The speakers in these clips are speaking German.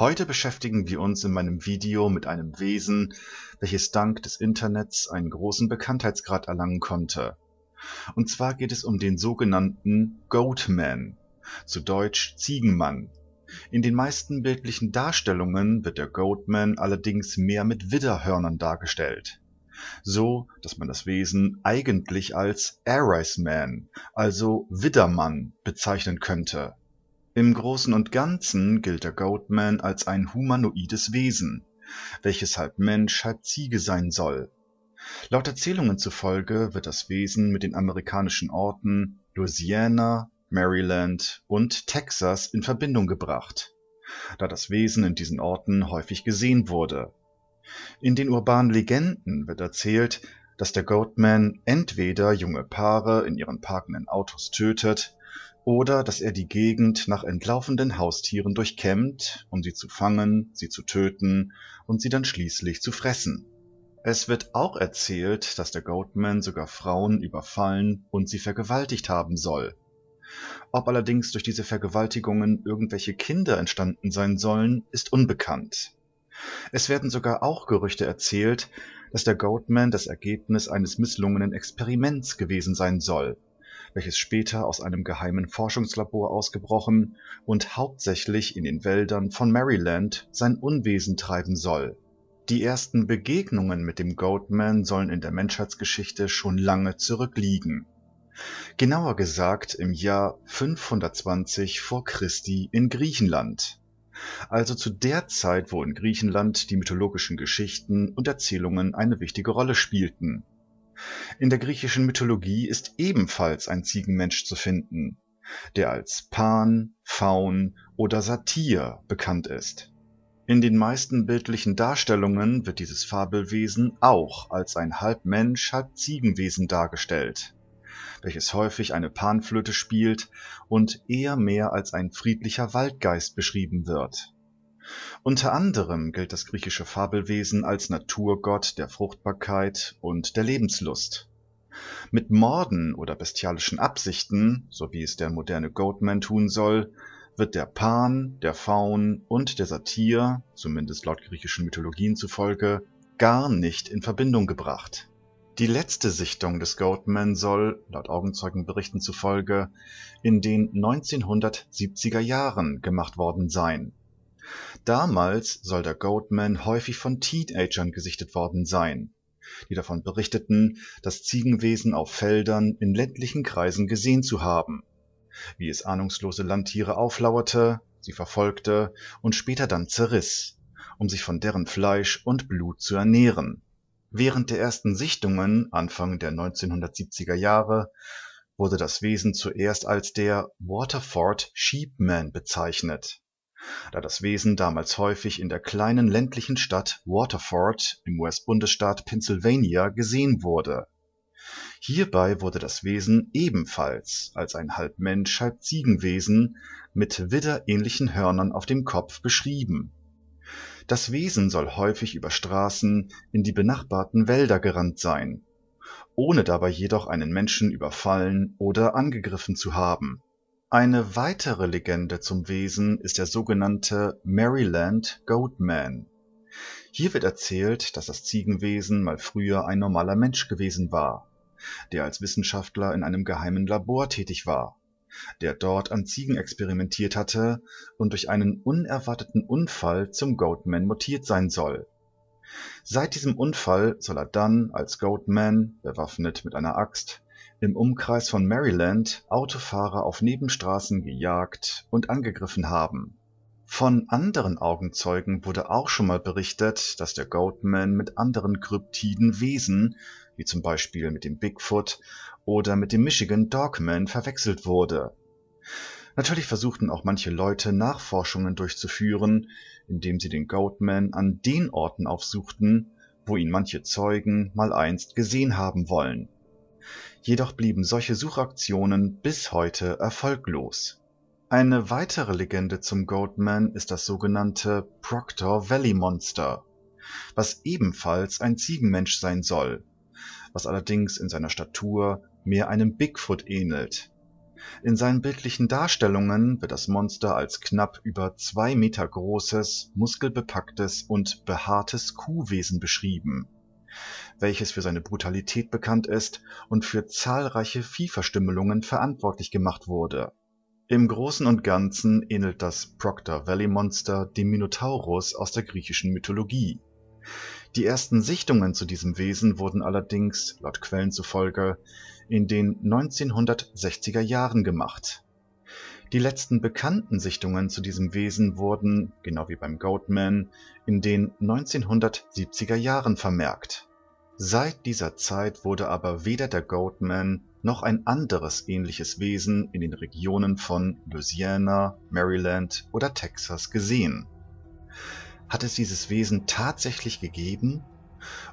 Heute beschäftigen wir uns in meinem Video mit einem Wesen, welches dank des Internets einen großen Bekanntheitsgrad erlangen konnte. Und zwar geht es um den sogenannten Goatman, zu Deutsch Ziegenmann. In den meisten bildlichen Darstellungen wird der Goatman allerdings mehr mit Widderhörnern dargestellt. So, dass man das Wesen eigentlich als Arisman, also Widdermann, bezeichnen könnte. Im Großen und Ganzen gilt der Goatman als ein humanoides Wesen, welches halb Mensch, halb Ziege sein soll. Laut Erzählungen zufolge wird das Wesen mit den amerikanischen Orten Louisiana, Maryland und Texas in Verbindung gebracht, da das Wesen in diesen Orten häufig gesehen wurde. In den urbanen Legenden wird erzählt, dass der Goatman entweder junge Paare in ihren parkenden Autos tötet oder dass er die Gegend nach entlaufenden Haustieren durchkämmt, um sie zu fangen, sie zu töten und sie dann schließlich zu fressen. Es wird auch erzählt, dass der Goatman sogar Frauen überfallen und sie vergewaltigt haben soll. Ob allerdings durch diese Vergewaltigungen irgendwelche Kinder entstanden sein sollen, ist unbekannt. Es werden sogar auch Gerüchte erzählt, dass der Goatman das Ergebnis eines misslungenen Experiments gewesen sein soll, welches später aus einem geheimen Forschungslabor ausgebrochen und hauptsächlich in den Wäldern von Maryland sein Unwesen treiben soll. Die ersten Begegnungen mit dem Goatman sollen in der Menschheitsgeschichte schon lange zurückliegen. Genauer gesagt im Jahr 520 vor Christi in Griechenland. Also zu der Zeit, wo in Griechenland die mythologischen Geschichten und Erzählungen eine wichtige Rolle spielten. In der griechischen Mythologie ist ebenfalls ein Ziegenmensch zu finden, der als Pan, Faun oder Satyr bekannt ist. In den meisten bildlichen Darstellungen wird dieses Fabelwesen auch als ein Halbmensch, Halbziegenwesen dargestellt, welches häufig eine Panflöte spielt und eher mehr als ein friedlicher Waldgeist beschrieben wird unter anderem gilt das griechische Fabelwesen als Naturgott der Fruchtbarkeit und der Lebenslust. Mit Morden oder bestialischen Absichten, so wie es der moderne Goatman tun soll, wird der Pan, der Faun und der Satyr, zumindest laut griechischen Mythologien zufolge, gar nicht in Verbindung gebracht. Die letzte Sichtung des Goatman soll, laut Augenzeugenberichten zufolge, in den 1970er Jahren gemacht worden sein Damals soll der Goatman häufig von Teenagern gesichtet worden sein, die davon berichteten, das Ziegenwesen auf Feldern in ländlichen Kreisen gesehen zu haben, wie es ahnungslose Landtiere auflauerte, sie verfolgte und später dann zerriss, um sich von deren Fleisch und Blut zu ernähren. Während der ersten Sichtungen Anfang der 1970er Jahre wurde das Wesen zuerst als der Waterford Sheepman bezeichnet da das Wesen damals häufig in der kleinen ländlichen Stadt Waterford im US-Bundesstaat Pennsylvania gesehen wurde. Hierbei wurde das Wesen ebenfalls als ein halb Mensch, halb Ziegenwesen mit widderähnlichen Hörnern auf dem Kopf beschrieben. Das Wesen soll häufig über Straßen in die benachbarten Wälder gerannt sein, ohne dabei jedoch einen Menschen überfallen oder angegriffen zu haben eine weitere Legende zum Wesen ist der sogenannte Maryland Goatman. Hier wird erzählt, dass das Ziegenwesen mal früher ein normaler Mensch gewesen war, der als Wissenschaftler in einem geheimen Labor tätig war, der dort an Ziegen experimentiert hatte und durch einen unerwarteten Unfall zum Goatman mutiert sein soll. Seit diesem Unfall soll er dann als Goatman, bewaffnet mit einer Axt, im Umkreis von Maryland Autofahrer auf Nebenstraßen gejagt und angegriffen haben. Von anderen Augenzeugen wurde auch schon mal berichtet, dass der Goatman mit anderen kryptiden Wesen, wie zum Beispiel mit dem Bigfoot oder mit dem Michigan Dogman, verwechselt wurde. Natürlich versuchten auch manche Leute Nachforschungen durchzuführen, indem sie den Goatman an den Orten aufsuchten, wo ihn manche Zeugen mal einst gesehen haben wollen. Jedoch blieben solche Suchaktionen bis heute erfolglos. Eine weitere Legende zum Goatman ist das sogenannte Proctor Valley Monster, was ebenfalls ein Ziegenmensch sein soll, was allerdings in seiner Statur mehr einem Bigfoot ähnelt. In seinen bildlichen Darstellungen wird das Monster als knapp über zwei Meter großes, muskelbepacktes und behaartes Kuhwesen beschrieben welches für seine Brutalität bekannt ist und für zahlreiche Viehverstümmelungen verantwortlich gemacht wurde. Im Großen und Ganzen ähnelt das Proctor Valley Monster dem Minotaurus aus der griechischen Mythologie. Die ersten Sichtungen zu diesem Wesen wurden allerdings, laut Quellen zufolge, in den 1960er Jahren gemacht. Die letzten bekannten Sichtungen zu diesem Wesen wurden, genau wie beim Goatman, in den 1970er Jahren vermerkt Seit dieser Zeit wurde aber weder der Goatman noch ein anderes ähnliches Wesen in den Regionen von Louisiana, Maryland oder Texas gesehen. Hat es dieses Wesen tatsächlich gegeben?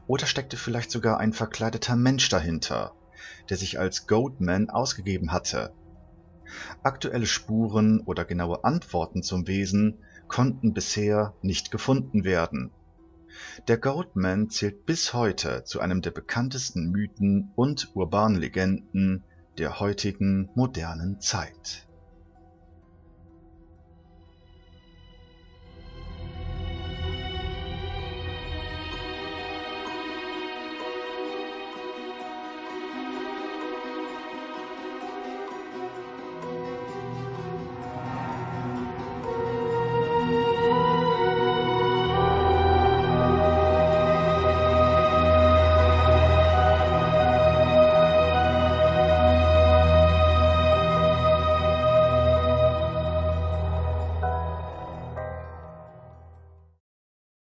Oder steckte vielleicht sogar ein verkleideter Mensch dahinter, der sich als Goatman ausgegeben hatte? Aktuelle Spuren oder genaue Antworten zum Wesen konnten bisher nicht gefunden werden der Goatman zählt bis heute zu einem der bekanntesten Mythen und urbanen Legenden der heutigen modernen Zeit.